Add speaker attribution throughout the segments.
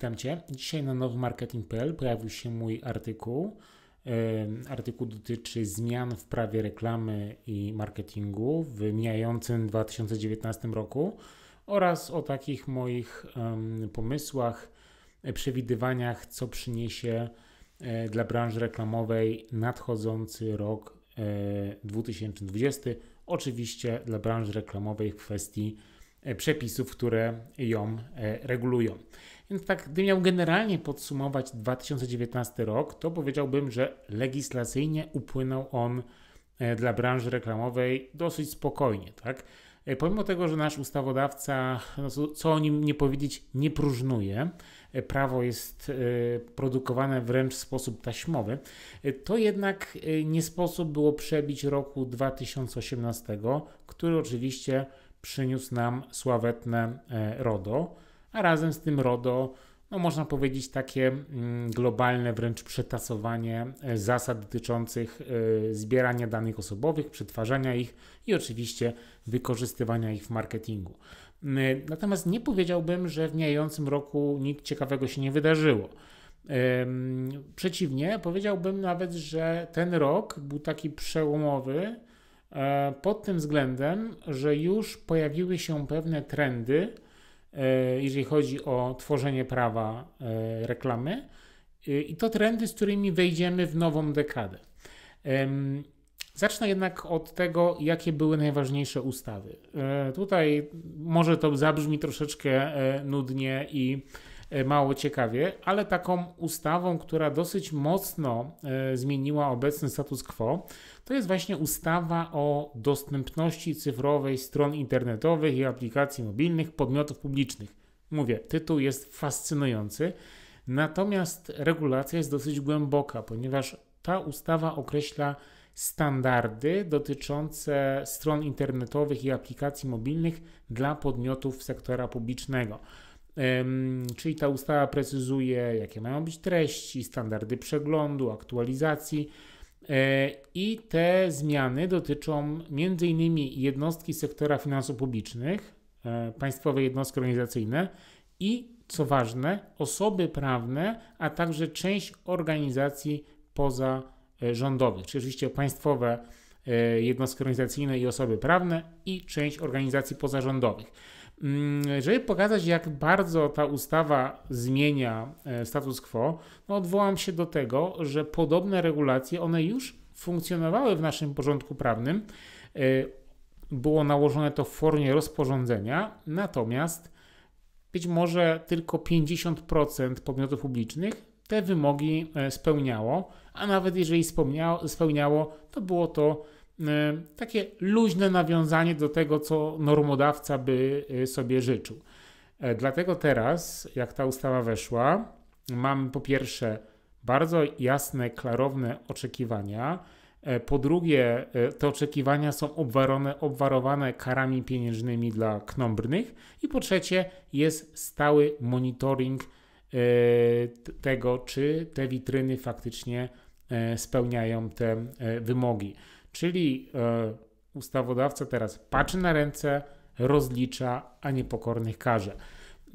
Speaker 1: Witam Cię. Dzisiaj na nowmarketing.pl pojawił się mój artykuł. Artykuł dotyczy zmian w prawie reklamy i marketingu w mijającym 2019 roku oraz o takich moich pomysłach, przewidywaniach, co przyniesie e, dla branży reklamowej nadchodzący rok 2020. E, Oczywiście dla branży reklamowej w kwestii E, przepisów, które ją e, regulują. Więc tak, gdy miał generalnie podsumować 2019 rok, to powiedziałbym, że legislacyjnie upłynął on e, dla branży reklamowej dosyć spokojnie, tak? Pomimo tego, że nasz ustawodawca, no co o nim nie powiedzieć, nie próżnuje, prawo jest produkowane wręcz w sposób taśmowy, to jednak nie sposób było przebić roku 2018, który oczywiście przyniósł nam sławetne e, RODO, a razem z tym RODO, no można powiedzieć, takie mm, globalne wręcz przetasowanie e, zasad dotyczących e, zbierania danych osobowych, przetwarzania ich i oczywiście wykorzystywania ich w marketingu. Mm, natomiast nie powiedziałbym, że w mijającym roku nic ciekawego się nie wydarzyło. Przeciwnie, powiedziałbym nawet, że ten rok był taki przełomowy E, pod tym względem, że już pojawiły się pewne trendy, e, jeżeli chodzi o tworzenie prawa e, reklamy, i to trendy, z którymi wejdziemy w nową dekadę. Zacznę jednak od tego, jakie były najważniejsze ustawy. Tutaj może to zabrzmi troszeczkę nudnie i E, mało ciekawie, ale taką ustawą, która dosyć mocno e, zmieniła obecny status quo, to jest właśnie ustawa o dostępności cyfrowej stron internetowych i aplikacji mobilnych podmiotów publicznych. Mówię, tytuł jest fascynujący, natomiast regulacja jest dosyć głęboka, ponieważ ta ustawa określa standardy dotyczące stron internetowych i aplikacji mobilnych dla podmiotów sektora publicznego. Czyli ta ustawa precyzuje, jakie mają być treści, standardy przeglądu, aktualizacji. E, I te zmiany dotyczą m.in. jednostki sektora finansów publicznych, e, państwowe jednostki organizacyjne i, co ważne, osoby prawne, a także część organizacji pozarządowych, e, czyli oczywiście państwowe jednostki organizacyjne i osoby prawne i część organizacji pozarządowych. Mm, Żeby pokazać, jak bardzo ta ustawa zmienia e, status quo, no odwołam się do tego, że podobne regulacje, one już funkcjonowały w naszym porządku prawnym. E, było nałożone to w formie rozporządzenia, natomiast być może tylko 50% podmiotów publicznych te wymogi e, spełniało, a nawet jeżeli spełniało, to było to E, takie luźne nawiązanie do tego, co normodawca by e, sobie życzył. E, dlatego teraz, jak ta ustawa weszła, mamy po pierwsze bardzo jasne, klarowne oczekiwania. Po drugie, te oczekiwania są obwarone, obwarowane karami pieniężnymi dla knombrnych. I po trzecie, jest stały monitoring tego, czy te witryny faktycznie spełniają te wymogi. Czyli e, ustawodawca teraz patrzy na ręce, rozlicza, a niepokornych karze.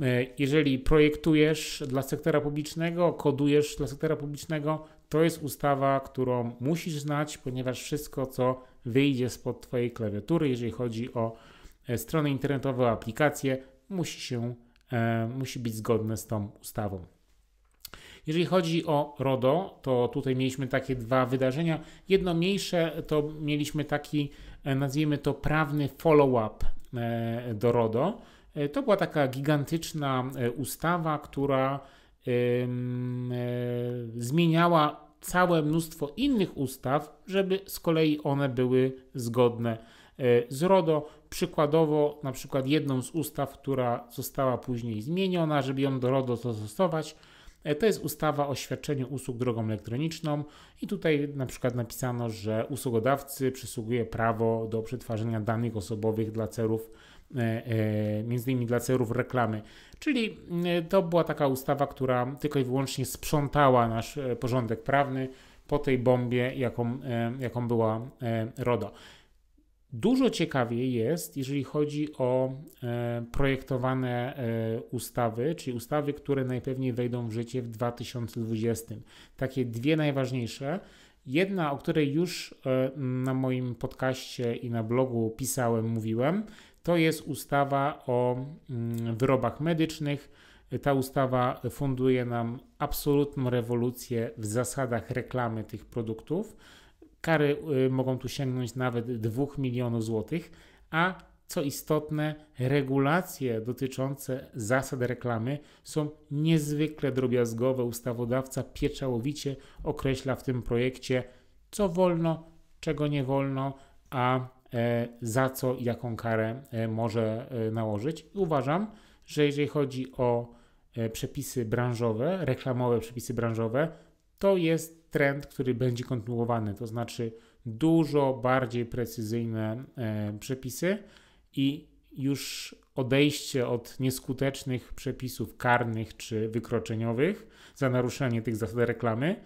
Speaker 1: E, jeżeli projektujesz dla sektora publicznego, kodujesz dla sektora publicznego, to jest ustawa, którą musisz znać, ponieważ wszystko, co wyjdzie spod Twojej klawiatury, jeżeli chodzi o e, strony internetowe, aplikacje, musi, się, musi być zgodne z tą ustawą. Jeżeli chodzi o RODO, to tutaj mieliśmy takie dwa wydarzenia. Jedno mniejsze to mieliśmy taki, e, nazwijmy to prawny follow-up e, do RODO. E, to była taka gigantyczna ustawa, która zmieniała całe mnóstwo innych ustaw, żeby z kolei one były zgodne z RODO. Przykładowo, na przykład jedną z ustaw, która została później zmieniona, żeby ją do RODO dostosować, E, to jest ustawa o świadczeniu usług drogą elektroniczną i tutaj na przykład napisano, że usługodawcy przysługuje prawo do przetwarzania danych osobowych dla celów e, e, między innymi dla celów reklamy. Czyli to była taka ustawa, która tylko i wyłącznie sprzątała nasz porządek prawny po tej bombie, jaką, jaką była RODO. Dużo ciekawiej jest, jeżeli chodzi o e, projektowane e, ustawy, czyli ustawy, które najpewniej wejdą w życie w 2020. Takie dwie najważniejsze. Jedna, o której już e, na moim podcaście i na blogu pisałem, mówiłem, to jest ustawa o mm, wyrobach medycznych. Ta ustawa funduje nam absolutną rewolucję w zasadach reklamy tych produktów Kary y, mogą tu sięgnąć nawet 2 milionów złotych, a co istotne, regulacje dotyczące zasad reklamy są niezwykle drobiazgowe. Ustawodawca pieczołowicie określa w tym projekcie, co wolno, czego nie wolno, a e, za co jaką karę e, może e, nałożyć. Uważam, że jeżeli chodzi o przepisy branżowe, reklamowe przepisy branżowe, to jest trend, który będzie kontynuowany, to znaczy dużo bardziej precyzyjne e, przepisy i już odejście od nieskutecznych przepisów karnych czy wykroczeniowych za naruszenie tych zasad reklamy,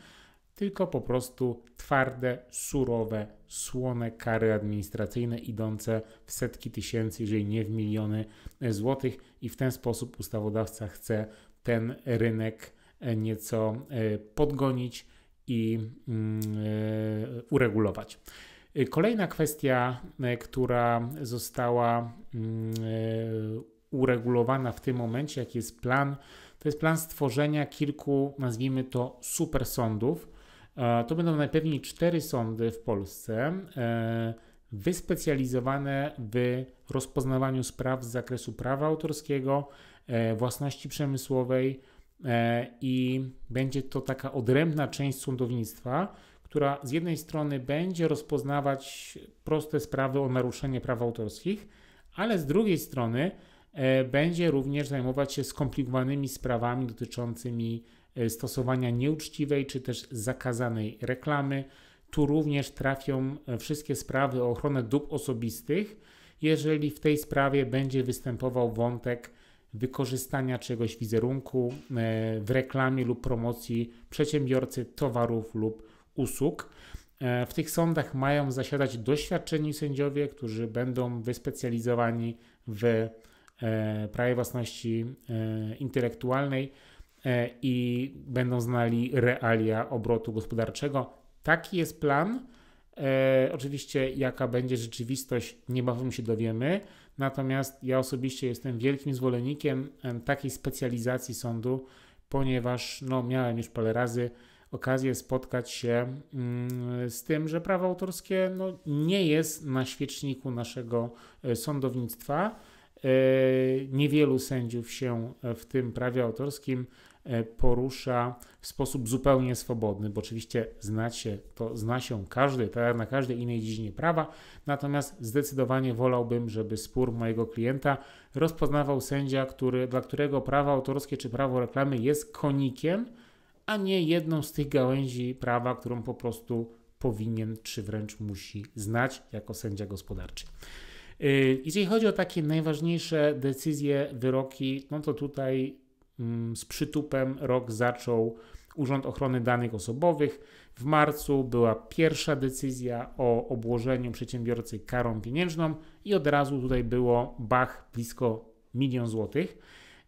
Speaker 1: tylko po prostu twarde, surowe, słone kary administracyjne idące w setki tysięcy, jeżeli nie w miliony złotych, i w ten sposób ustawodawca chce ten rynek E, nieco e, podgonić i mm, e, uregulować. Kolejna kwestia, która została mm, uregulowana w tym momencie, jaki jest plan, to jest plan stworzenia kilku, nazwijmy to, supersądów. To będą najpewniej cztery sądy w Polsce wyspecjalizowane w rozpoznawaniu spraw z zakresu prawa autorskiego, własności przemysłowej, E, i będzie to taka odrębna część sądownictwa, która z jednej strony będzie rozpoznawać proste sprawy o naruszenie praw autorskich, ale z drugiej strony e, będzie również zajmować się skomplikowanymi sprawami dotyczącymi e, stosowania nieuczciwej czy też zakazanej reklamy. Tu również trafią wszystkie sprawy o ochronę dóbr osobistych, jeżeli w tej sprawie będzie występował wątek wykorzystania czegoś wizerunku e, w reklamie lub promocji przedsiębiorcy towarów lub usług. E, w tych sądach mają zasiadać doświadczeni sędziowie, którzy będą wyspecjalizowani w e, prawie własności intelektualnej i będą znali realia obrotu gospodarczego. Taki jest plan. E, oczywiście, jaka będzie rzeczywistość, niebawem się dowiemy. Natomiast ja osobiście jestem wielkim zwolennikiem takiej specjalizacji sądu, ponieważ no, miałem już parę razy okazję spotkać się mm, z tym, że prawo autorskie no, nie jest na świeczniku naszego e, sądownictwa. E, niewielu sędziów się e, w tym prawie autorskim E, porusza w sposób zupełnie swobodny, bo oczywiście zna się, to zna się każdy, tak na każdej innej dziedzinie prawa, natomiast zdecydowanie wolałbym, żeby spór mojego klienta rozpoznawał sędzia, który, dla którego prawo autorskie czy prawo reklamy jest konikiem, a nie jedną z tych gałęzi prawa, którą po prostu powinien czy wręcz musi znać jako sędzia gospodarczy. Y, jeżeli chodzi o takie najważniejsze decyzje, wyroki, no to tutaj Mm, z przytupem rok zaczął Urząd Ochrony Danych Osobowych. W marcu była pierwsza decyzja o obłożeniu przedsiębiorcy karą pieniężną i od razu tutaj było bach blisko milion złotych.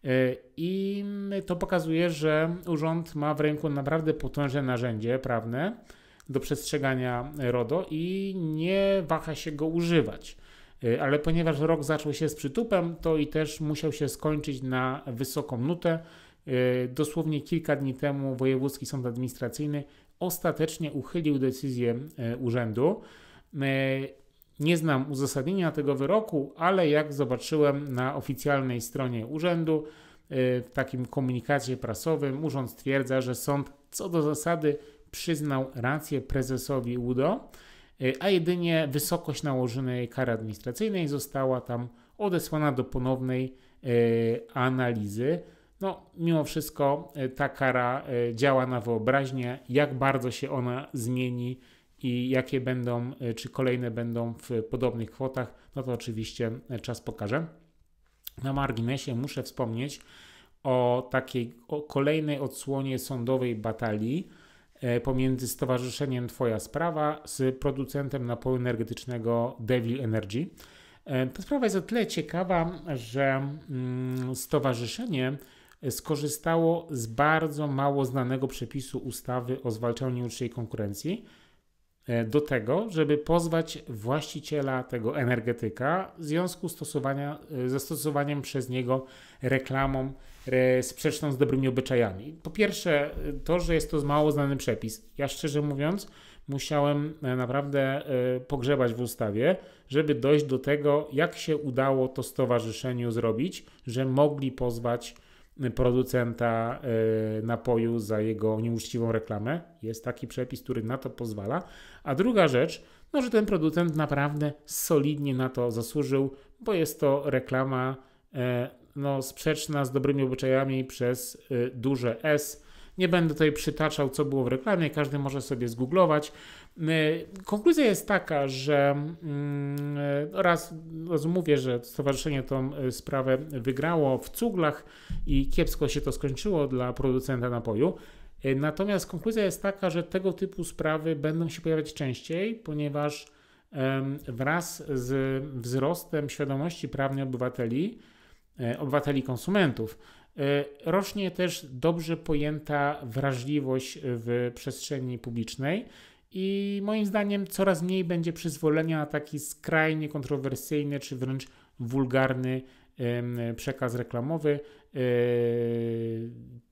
Speaker 1: Y, I to pokazuje, że urząd ma w ręku naprawdę potężne narzędzie prawne do przestrzegania RODO i nie waha się go używać. Y, ale ponieważ rok zaczął się z przytupem, to i też musiał się skończyć na wysoką nutę. Y, dosłownie kilka dni temu Wojewódzki Sąd Administracyjny ostatecznie uchylił decyzję y, urzędu. Nie znam uzasadnienia tego wyroku, ale jak zobaczyłem na oficjalnej stronie urzędu, w takim komunikacie prasowym, urząd stwierdza, że sąd co do zasady przyznał rację prezesowi UDO E, a jedynie wysokość nałożonej kary administracyjnej została tam odesłana do ponownej e, analizy. No, mimo wszystko e, ta kara działa na wyobraźnię, jak bardzo się ona zmieni i jakie będą, czy kolejne będą w podobnych kwotach, no to oczywiście czas pokaże. Na marginesie muszę wspomnieć o takiej o kolejnej odsłonie sądowej batalii E, pomiędzy Stowarzyszeniem Twoja Sprawa z producentem napoju energetycznego Devil Energy. E, ta sprawa jest o tyle ciekawa, że mm, stowarzyszenie skorzystało z bardzo mało znanego przepisu ustawy o zwalczaniu nieuczciwej konkurencji, E, do tego, żeby pozwać właściciela tego energetyka w związku stosowania, e, ze stosowaniem przez niego reklamą e, sprzeczną z dobrymi obyczajami. Po pierwsze, to, że jest to mało znany przepis. Ja szczerze mówiąc, musiałem naprawdę pogrzebać w ustawie, żeby dojść do tego, jak się udało to stowarzyszeniu zrobić, że mogli pozwać producenta e, napoju za jego nieuczciwą reklamę. Jest taki przepis, który na to pozwala. A druga rzecz, no, że ten producent naprawdę solidnie na to zasłużył, bo jest to reklama e, no, sprzeczna z dobrymi obyczajami przez e, duże S nie będę tutaj przytaczał, co było w reklamie, każdy może sobie zgooglować. E, konkluzja jest taka, że oraz mm, e, raz że stowarzyszenie tą e, sprawę wygrało w cuglach i kiepsko się to skończyło dla producenta napoju. Natomiast konkluzja jest taka, że tego typu sprawy będą się pojawiać częściej, ponieważ wraz z wzrostem świadomości prawnej obywateli, obywateli konsumentów, E, Rośnie też dobrze pojęta wrażliwość w przestrzeni publicznej i moim zdaniem coraz mniej będzie przyzwolenia na taki skrajnie kontrowersyjny czy wręcz wulgarny przekaz reklamowy. E,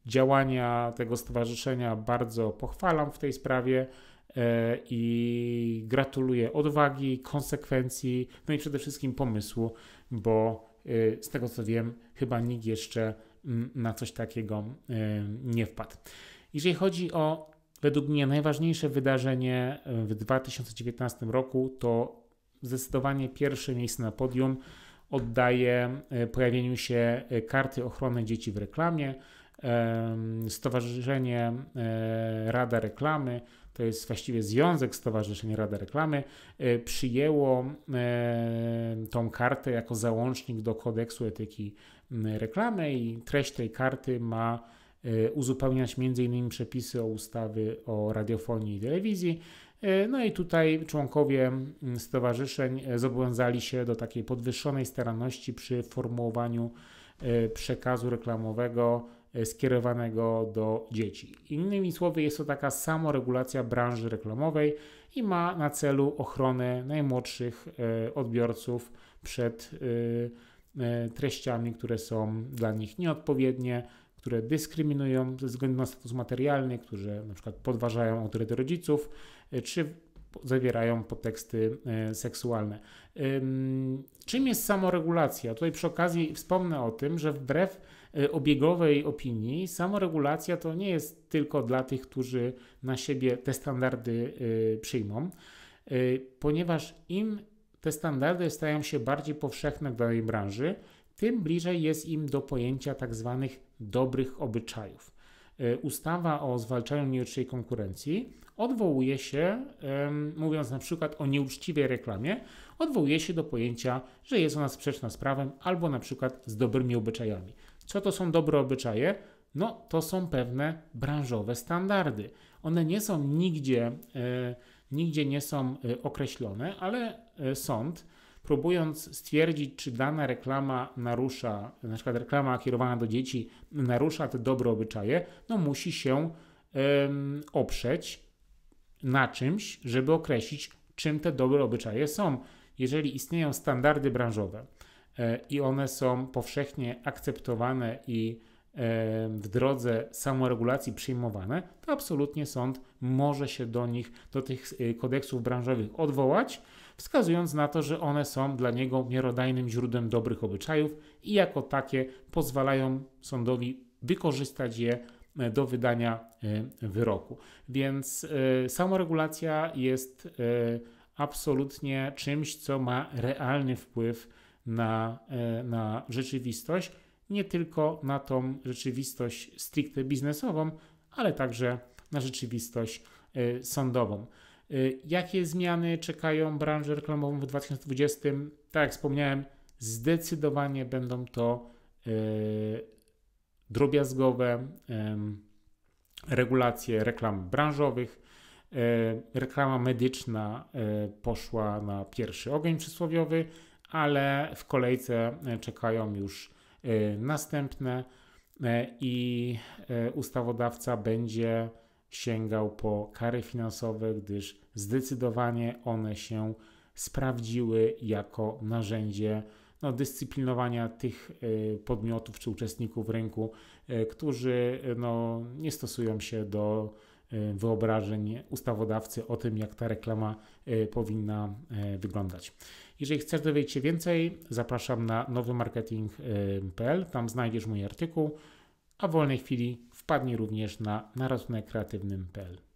Speaker 1: działania tego stowarzyszenia bardzo pochwalam w tej sprawie e, i gratuluję odwagi, konsekwencji, no i przede wszystkim pomysłu, bo z tego co wiem, chyba nikt jeszcze na coś takiego y, nie wpadł. Jeżeli chodzi o według mnie najważniejsze wydarzenie y, w 2019 roku, to zdecydowanie pierwsze miejsce na podium oddaje y, pojawieniu się karty ochrony dzieci w reklamie. Stowarzyszenie Rada Reklamy to jest właściwie Związek Stowarzyszeń Rada Reklamy, e, przyjęło e, tą kartę jako załącznik do kodeksu etyki reklamy i treść tej karty ma e, uzupełniać m.in. przepisy o ustawy o radiofonii i telewizji. No i tutaj członkowie stowarzyszeń zobowiązali się do takiej podwyższonej staranności przy formułowaniu przekazu reklamowego E, skierowanego do dzieci. Innymi słowy, jest to taka samoregulacja branży reklamowej i ma na celu ochronę najmłodszych e, odbiorców przed e, treściami, które są dla nich nieodpowiednie, które dyskryminują ze względu na status materialny, które na przykład podważają autorytet rodziców, czy zawierają podteksty seksualne. Czym jest samoregulacja? Tutaj przy okazji wspomnę o tym, że wbrew E, obiegowej opinii samoregulacja to nie jest tylko dla tych, którzy na siebie te standardy e, przyjmą, e, ponieważ im te standardy stają się bardziej powszechne w danej branży, tym bliżej jest im do pojęcia tak zwanych dobrych obyczajów. Ustawa o zwalczaniu nieuczciwej konkurencji odwołuje się, mówiąc na przykład o nieuczciwej reklamie, odwołuje się do pojęcia, że jest ona sprzeczna z prawem albo na przykład z dobrymi obyczajami. Co to są dobre obyczaje? No, to są pewne branżowe standardy. One nie są nigdzie, e, nigdzie nie są e, określone, ale e, sąd, próbując stwierdzić, czy dana reklama narusza, na przykład reklama kierowana do dzieci narusza te dobre obyczaje, no musi się e, oprzeć na czymś, żeby określić, czym te dobre obyczaje są, jeżeli istnieją standardy branżowe. E, i one są powszechnie akceptowane i e, w drodze samoregulacji przyjmowane, to absolutnie sąd może się do nich, do tych e, kodeksów branżowych odwołać, wskazując na to, że one są dla niego miarodajnym źródłem dobrych obyczajów i jako takie pozwalają sądowi wykorzystać je do wydania wyroku. Więc samoregulacja jest absolutnie czymś, co ma realny wpływ na, e, na rzeczywistość, nie tylko na tą rzeczywistość stricte biznesową, ale także na rzeczywistość e, sądową. E, jakie zmiany czekają branżę reklamową w 2020? Tak jak wspomniałem, zdecydowanie będą to drobiazgowe regulacje reklam branżowych. Reklama medyczna poszła na pierwszy ogień przysłowiowy ale w kolejce e, czekają już e, następne e, i ustawodawca będzie sięgał po kary finansowe, gdyż zdecydowanie one się sprawdziły jako narzędzie no, dyscyplinowania tych podmiotów czy uczestników rynku, którzy no, nie stosują się do wyobrażeń ustawodawcy o tym, jak ta reklama powinna wyglądać. Jeżeli chcesz dowiedzieć się więcej, zapraszam na nowymarketing.pl, tam znajdziesz mój artykuł, a w wolnej chwili wpadnij również na narodnekreatywnym.pl.